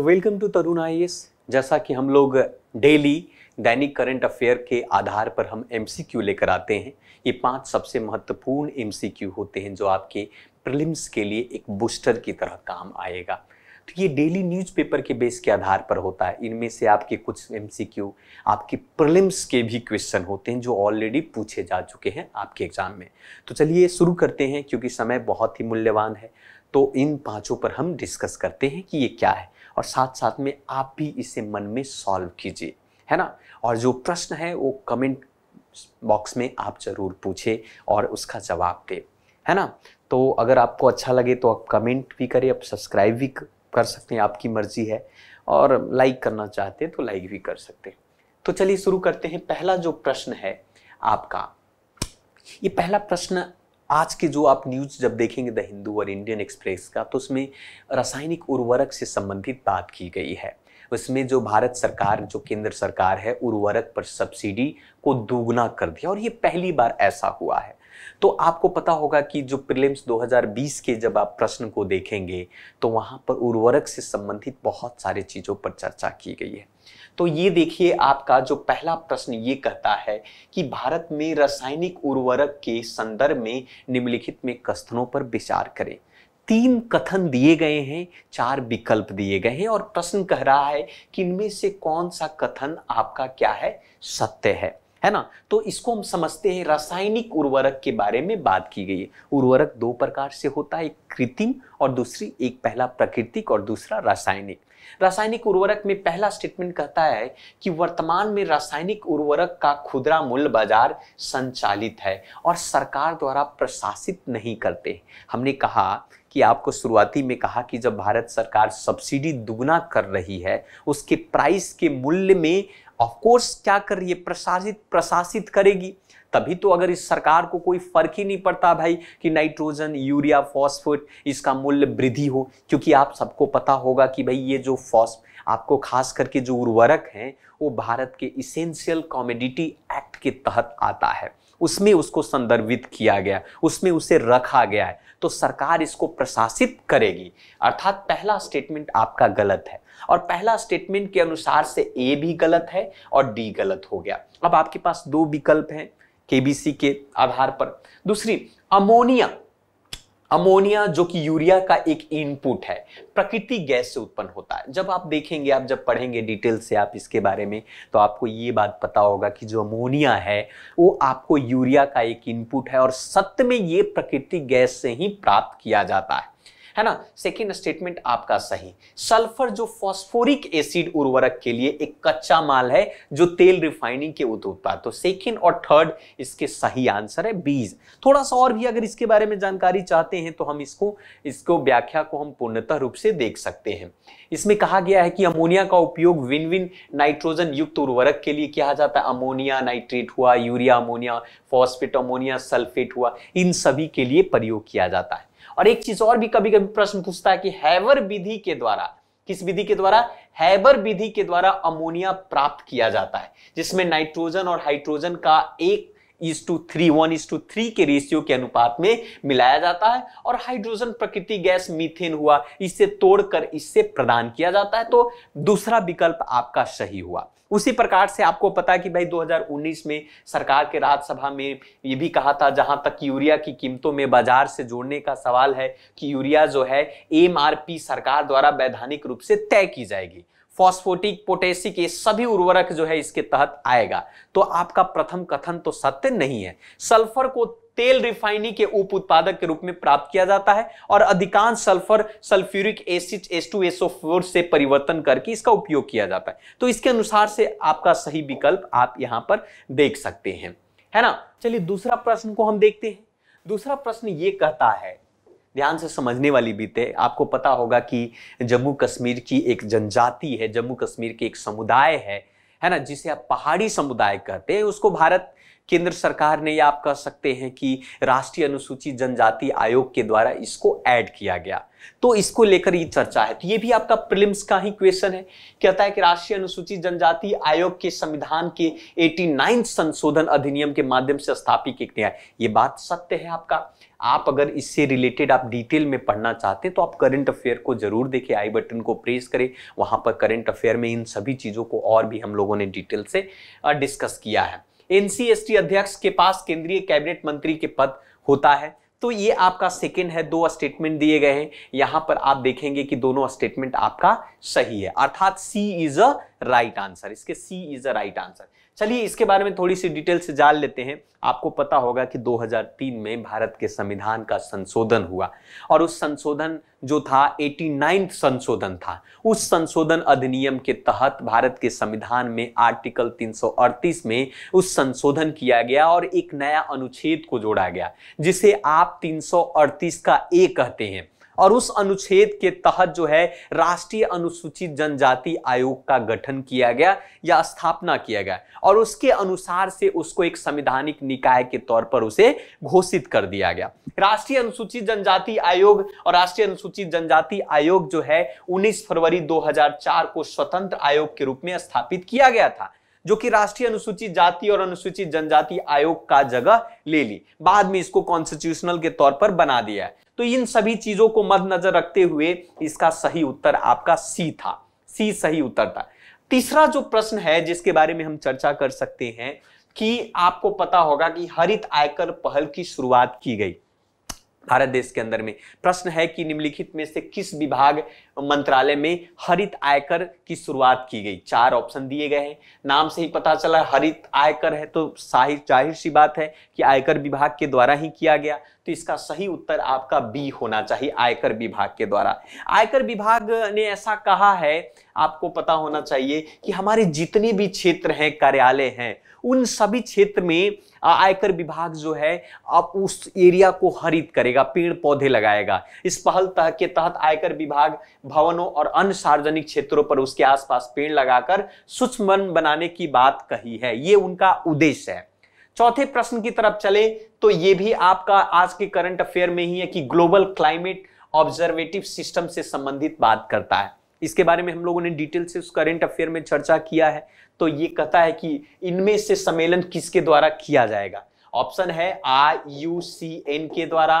so welcome to तरुण आई जैसा कि हम लोग डेली दैनिक करंट अफेयर के आधार पर हम एम लेकर आते हैं ये पांच सबसे महत्वपूर्ण एम होते हैं जो आपके प्रिलिम्स के लिए एक बूस्टर की तरह काम आएगा तो ये डेली न्यूज़पेपर के बेस के आधार पर होता है इनमें से आपके कुछ एम आपके प्रिलिम्स के भी क्वेश्चन होते हैं जो ऑलरेडी पूछे जा चुके हैं आपके एग्ज़ाम में तो चलिए शुरू करते हैं क्योंकि समय बहुत ही मूल्यवान है तो इन पांचों पर हम डिस्कस करते हैं कि ये क्या है और साथ साथ में आप भी इसे मन में सॉल्व कीजिए है ना और जो प्रश्न है वो कमेंट बॉक्स में आप ज़रूर पूछे और उसका जवाब दे है ना तो अगर आपको अच्छा लगे तो आप कमेंट भी करें आप सब्सक्राइब भी कर सकते हैं आपकी मर्ज़ी है और लाइक करना चाहते हैं तो लाइक भी कर सकते हैं तो चलिए शुरू करते हैं पहला जो प्रश्न है आपका ये पहला प्रश्न आज के जो आप न्यूज़ जब देखेंगे द हिंदू और इंडियन एक्सप्रेस का तो उसमें रासायनिक उर्वरक से संबंधित बात की गई है उसमें जो भारत सरकार जो केंद्र सरकार है उर्वरक पर सब्सिडी को दोगुना कर दिया और ये पहली बार ऐसा हुआ है तो आपको पता होगा कि जो प्रिलिम्स 2020 के जब आप प्रश्न को देखेंगे तो वहां पर उर्वरक से संबंधित बहुत सारे चीज़ों पर चर्चा की गई है तो ये देखिए आपका जो पहला प्रश्न ये कहता है कि भारत में रासायनिक उर्वरक के संदर्भ में निम्नलिखित में कथनों पर विचार करें तीन कथन दिए गए हैं चार विकल्प दिए गए हैं और प्रश्न कह रहा है कि इनमें से कौन सा कथन आपका क्या है सत्य है है ना तो इसको हम समझते हैं रासायनिक उर्वरक के बारे में बात की गई है उर्वरक दो प्रकार से होता है एक कृत्रिम और दूसरी एक पहला प्राकृतिक और दूसरा रासायनिक रासायनिक उर्वरक में पहला स्टेटमेंट कहता है कि वर्तमान में रासायनिक उर्वरक का खुदरा मूल्य बाजार संचालित है और सरकार द्वारा प्रशासित नहीं करते हमने कहा कि आपको शुरुआती में कहा कि जब भारत सरकार सब्सिडी दुगना कर रही है उसके प्राइस के मूल्य में ऑफकोर्स क्या कर रही है प्रशासित प्रशासित करेगी तभी तो अगर इस सरकार को कोई फर्क ही नहीं पड़ता भाई कि नाइट्रोजन यूरिया फॉस्फेट इसका मूल्य वृद्धि हो क्योंकि आप सबको पता होगा कि भाई ये जो फॉस आपको खास करके जो उर्वरक हैं वो भारत के इसेंशियल कॉमोडिटी एक्ट के तहत आता है उसमें उसको संदर्भित किया गया उसमें उसे रखा गया है तो सरकार इसको प्रशासित करेगी अर्थात पहला स्टेटमेंट आपका गलत है और पहला स्टेटमेंट के अनुसार से ए भी गलत है और डी गलत हो गया अब आपके पास दो विकल्प हैं केबीसी के आधार पर दूसरी अमोनिया अमोनिया जो कि यूरिया का एक इनपुट है प्रकृति गैस से उत्पन्न होता है जब आप देखेंगे आप जब पढ़ेंगे डिटेल से आप इसके बारे में तो आपको ये बात पता होगा कि जो अमोनिया है वो आपको यूरिया का एक इनपुट है और सत्य में ये प्रकृति गैस से ही प्राप्त किया जाता है है ना सेकेंड स्टेटमेंट आपका सही सल्फर जो फॉस्फोरिक एसिड उर्वरक के लिए एक कच्चा माल है जो तेल रिफाइनिंग के उत्पाद तो सेकेंड और थर्ड इसके सही आंसर है बीज थोड़ा सा और भी अगर इसके बारे में जानकारी चाहते हैं तो हम इसको इसको व्याख्या को हम पूर्णतः रूप से देख सकते हैं इसमें कहा गया है कि अमोनिया का उपयोग विन विन नाइट्रोजन युक्त उर्वरक के लिए किया जाता है अमोनिया नाइट्रेट हुआ urea ammonia phosphate ammonia sulphate हुआ इन सभी के लिए प्रयोग किया जाता है और एक चीज और भी कभी कभी प्रश्न पूछता है कि हैवर विधि के द्वारा किस विधि के द्वारा हैवर विधि के द्वारा अमोनिया प्राप्त किया जाता है जिसमें नाइट्रोजन और हाइड्रोजन का एक is to three one is to three के रेशियो के अनुपात में मिलाया जाता है और हाइड्रोजन प्रकृति गैस मीथेन हुआ इसे तोड़कर इससे प्रदान किया जाता है तो दूसरा विकल्प आपका सही हुआ उसी प्रकार से आपको पता है कि भाई 2019 में सरकार के राज्यसभा में ये भी कहा था जहां तक यूरिया की कीमतों में बाजार से जोड़ने का सवाल है कि यूरिया जो है एमआरपी सरकार द्वारा वैधानिक रूप से तय की जाएगी फॉस्फोटिक पोटेशिक ये सभी उर्वरक जो है इसके तहत आएगा तो आपका प्रथम कथन तो सत्य नहीं है सल्फर को तेल रिफाइनी के उप उत्पादक के रूप में प्राप्त किया जाता है और अधिकांश सल्फर सल्फ्यूरिक एसिड फोर से परिवर्तन करके इसका उपयोग किया जाता है तो इसके अनुसार से आपका सही विकल्प आप यहां पर देख सकते हैं है ना चलिए दूसरा प्रश्न को हम देखते हैं दूसरा प्रश्न ये कहता है ध्यान से समझने वाली बीते आपको पता होगा कि जम्मू कश्मीर की एक जनजाति है जम्मू कश्मीर की एक समुदाय है है ना जिसे आप पहाड़ी समुदाय कहते हैं उसको भारत केंद्र सरकार ने या आप कह सकते हैं कि राष्ट्रीय अनुसूचित जनजाति आयोग के द्वारा इसको ऐड किया गया तो इसको लेकर ये चर्चा है तो ये भी आपका प्रिलिम्स का ही क्वेश्चन है कहता है कि राष्ट्रीय अनुसूचित जनजाति आयोग के संविधान के 89 संशोधन अधिनियम के माध्यम से स्थापित एक न्याय ये बात सत्य है आपका आप अगर इससे रिलेटेड आप डिटेल में पढ़ना चाहते हैं तो आप करंट अफेयर को जरूर देखें आई बटन को प्रेस करें वहां पर करंट अफेयर में इन सभी चीज़ों को और भी हम लोगों ने डिटेल से डिस्कस किया है एनसीएसटी अध्यक्ष के पास केंद्रीय कैबिनेट मंत्री के पद होता है तो ये आपका सेकेंड है दो स्टेटमेंट दिए गए हैं यहां पर आप देखेंगे कि दोनों स्टेटमेंट आपका सही है अर्थात C is a right answer इसके C is a right answer चलिए इसके बारे में थोड़ी सी डिटेल से जान लेते हैं आपको पता होगा कि 2003 में भारत के संविधान का संशोधन हुआ और उस संशोधन जो था एटी नाइन्थ संशोधन था उस संशोधन अधिनियम के तहत भारत के संविधान में आर्टिकल 338 में उस संशोधन किया गया और एक नया अनुच्छेद को जोड़ा गया जिसे आप 338 का ए कहते हैं और उस अनुच्छेद के तहत जो है राष्ट्रीय अनुसूचित जनजाति आयोग का गठन किया गया या स्थापना किया गया और उसके अनुसार से उसको एक संविधानिक निकाय के तौर पर उसे घोषित कर दिया गया राष्ट्रीय अनुसूचित जनजाति आयोग और राष्ट्रीय अनुसूचित जनजाति आयोग जो है 19 फरवरी 2004 को स्वतंत्र आयोग के रूप में स्थापित किया गया था जो कि राष्ट्रीय अनुसूचित जाति और अनुसूचित जनजाति आयोग का जगह ले ली बाद में इसको कॉन्स्टिट्यूशनल के तौर पर बना दिया है तो इन सभी चीजों को मद्देनजर रखते हुए इसका सही उत्तर आपका सी था सी सही उत्तर था तीसरा जो प्रश्न है जिसके बारे में हम चर्चा कर सकते हैं कि आपको पता होगा कि हरित आयकर पहल की शुरुआत की गई भारत देश के अंदर में प्रश्न है कि निम्नलिखित में से किस विभाग मंत्रालय में हरित आयकर की शुरुआत की गई चार ऑप्शन दिए गए हैं नाम से ही पता चला हरित आयकर है तो जाहिर जाहिर सी बात है कि आयकर विभाग के द्वारा ही किया गया तो इसका सही उत्तर आपका बी होना चाहिए आयकर विभाग के द्वारा आयकर विभाग ने ऐसा कहा है आपको पता होना चाहिए कि हमारे जितने भी क्षेत्र हैं कार्यालय हैं उन सभी क्षेत्र में आयकर विभाग जो है आप उस एरिया को हरित करेगा पेड़ पौधे लगाएगा इस पहल तह के तहत आयकर विभाग भवनों और अन्य सार्वजनिक क्षेत्रों पर उसके आसपास पेड़ लगाकर सूक्ष्म बनाने की बात कही है ये उनका उद्देश्य है चौथे प्रश्न की तरफ चले तो ये भी आपका आज के करंट अफेयर में ही है कि ग्लोबल क्लाइमेट ऑब्जर्वेटिव सिस्टम से संबंधित बात करता है इसके बारे में हम लोगों ने डिटेल से उस करंट अफेयर में चर्चा किया है तो ये कहता है कि इनमें से सम्मेलन किसके द्वारा किया जाएगा ऑप्शन है आई यू सी एन के द्वारा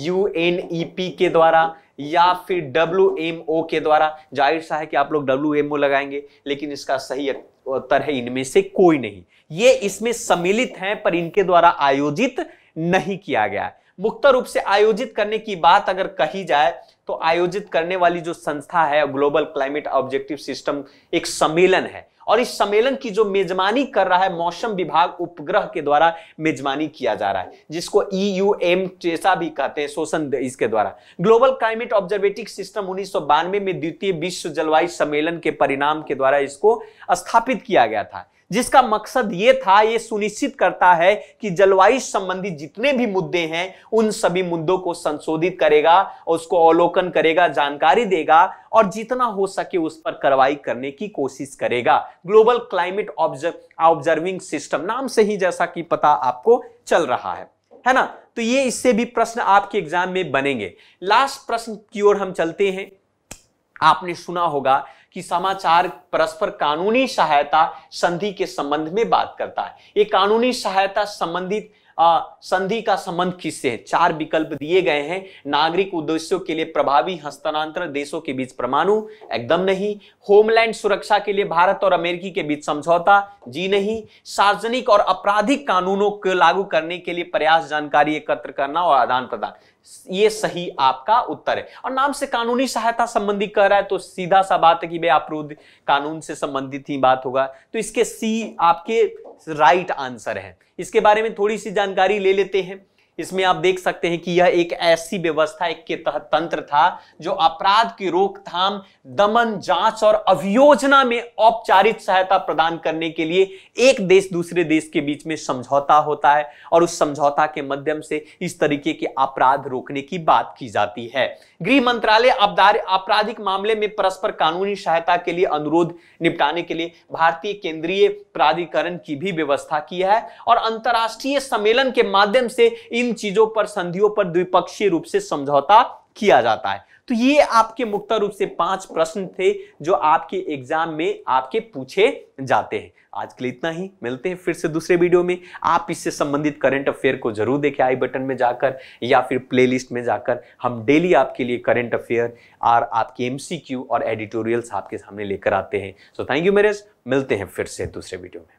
यू एन ई पी के द्वारा या फिर डब्ल्यू एम ओ के द्वारा जाहिर सा है कि आप लोग डब्ल्यू एम ओ लगाएंगे लेकिन इसका सही उत्तर है इनमें से कोई नहीं ये इसमें सम्मिलित हैं पर इनके द्वारा आयोजित नहीं किया गया है मुक्त रूप से आयोजित करने की बात अगर कही जाए तो आयोजित करने वाली जो संस्था है ग्लोबल क्लाइमेट ऑब्जेक्टिव सिस्टम एक सम्मेलन है और इस सम्मेलन की जो मेजबानी कर रहा है मौसम विभाग उपग्रह के द्वारा मेजबानी किया जा रहा है जिसको ईयूएम e चेसा भी कहते हैं शोषण इसके द्वारा ग्लोबल क्लाइमेट ऑब्जर्वेटिव सिस्टम उन्नीस में द्वितीय विश्व जलवायु सम्मेलन के परिणाम के द्वारा इसको स्थापित किया गया था जिसका मकसद ये था ये सुनिश्चित करता है कि जलवायु संबंधी जितने भी मुद्दे हैं उन सभी मुद्दों को संशोधित करेगा उसको अवलोकन करेगा जानकारी देगा और जितना हो सके उस पर कार्रवाई करने की कोशिश करेगा ग्लोबल क्लाइमेट ऑब्जर्विंग सिस्टम नाम से ही जैसा कि पता आपको चल रहा है है ना तो ये इससे भी प्रश्न आपके एग्जाम में बनेंगे लास्ट प्रश्न की ओर हम चलते हैं आपने सुना होगा कि समाचार परस्पर कानूनी सहायता संधि के संबंध में बात करता है ये कानूनी सहायता संबंधित संधि का संबंध किससे है चार विकल्प दिए गए हैं नागरिक उद्देश्यों के लिए प्रभावी हस्तांतरण देशों के बीच परमाणु एकदम नहीं होमलैंड सुरक्षा के लिए भारत और अमेरिकी के बीच समझौता जी नहीं सार्वजनिक और आपराधिक कानूनों को लागू करने के लिए प्रयास जानकारी एकत्र करना और आदान प्रदान ये सही आपका उत्तर है और नाम से कानूनी सहायता संबंधी कह रहा है तो सीधा सा बात है कि भाई आप कानून से संबंधित ही बात होगा तो इसके सी आपके राइट आंसर है इसके बारे में थोड़ी सी जानकारी ले लेते हैं इसमें आप देख सकते हैं कि यह एक ऐसी व्यवस्था एक के तहत तंत्र था जो अपराध की रोकथाम दमन जांच और अभियोजना में औपचारिक सहायता प्रदान करने के लिए एक देश दूसरे देश के बीच में समझौता होता है और उस समझौता के माध्यम से इस तरीके के अपराध रोकने की बात की जाती है गृह मंत्रालय आपराधिक मामले में परस्पर कानूनी सहायता के लिए अनुरोध निपटाने के लिए भारतीय केंद्रीय प्राधिकरण की भी व्यवस्था की है और अंतर्राष्ट्रीय सम्मेलन के माध्यम से इन इन चीजों पर संधियों पर द्विपक्षीय रूप से समझौता किया जाता है तो ये आपके मुक्त रूप से पांच प्रश्न थे जो आपके एग्जाम में आपके पूछे जाते हैं आज के लिए इतना ही मिलते हैं फिर से दूसरे वीडियो में आप इससे संबंधित करंट अफेयर को जरूर देखें आई बटन में जाकर या फिर प्लेलिस्ट में जाकर हम डेली आपके लिए करंट अफेयर और आपके एमसीक्यू और एडिटोरियल्स आपके सामने लेकर आते हैं सो थैंक यू मेरेज मिलते हैं फिर से दूसरे वीडियो में